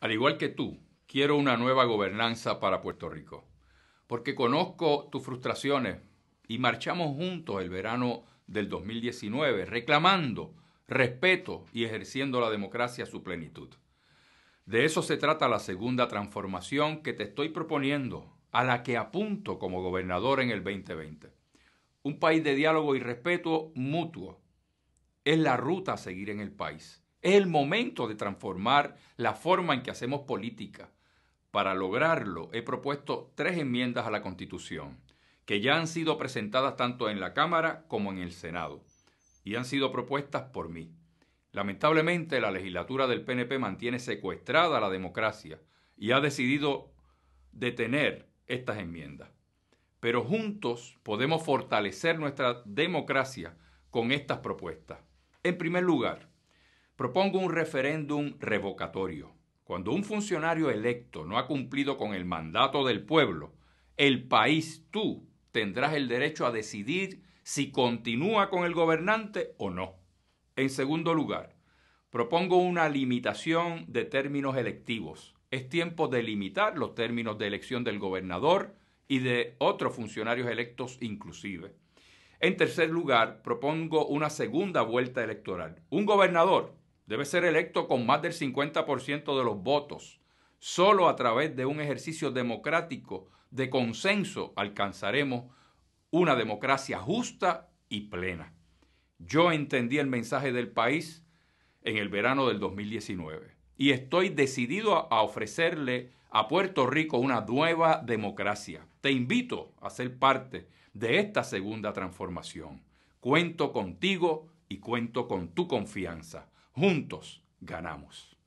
Al igual que tú, quiero una nueva gobernanza para Puerto Rico, porque conozco tus frustraciones y marchamos juntos el verano del 2019 reclamando respeto y ejerciendo la democracia a su plenitud. De eso se trata la segunda transformación que te estoy proponiendo, a la que apunto como gobernador en el 2020. Un país de diálogo y respeto mutuo es la ruta a seguir en el país. Es el momento de transformar la forma en que hacemos política. Para lograrlo, he propuesto tres enmiendas a la Constitución, que ya han sido presentadas tanto en la Cámara como en el Senado, y han sido propuestas por mí. Lamentablemente, la legislatura del PNP mantiene secuestrada la democracia y ha decidido detener estas enmiendas. Pero juntos podemos fortalecer nuestra democracia con estas propuestas. En primer lugar, Propongo un referéndum revocatorio. Cuando un funcionario electo no ha cumplido con el mandato del pueblo, el país, tú, tendrás el derecho a decidir si continúa con el gobernante o no. En segundo lugar, propongo una limitación de términos electivos. Es tiempo de limitar los términos de elección del gobernador y de otros funcionarios electos inclusive. En tercer lugar, propongo una segunda vuelta electoral. Un gobernador debe ser electo con más del 50% de los votos. Solo a través de un ejercicio democrático de consenso alcanzaremos una democracia justa y plena. Yo entendí el mensaje del país en el verano del 2019 y estoy decidido a ofrecerle a Puerto Rico una nueva democracia. Te invito a ser parte de esta segunda transformación. Cuento contigo y cuento con tu confianza juntos ganamos.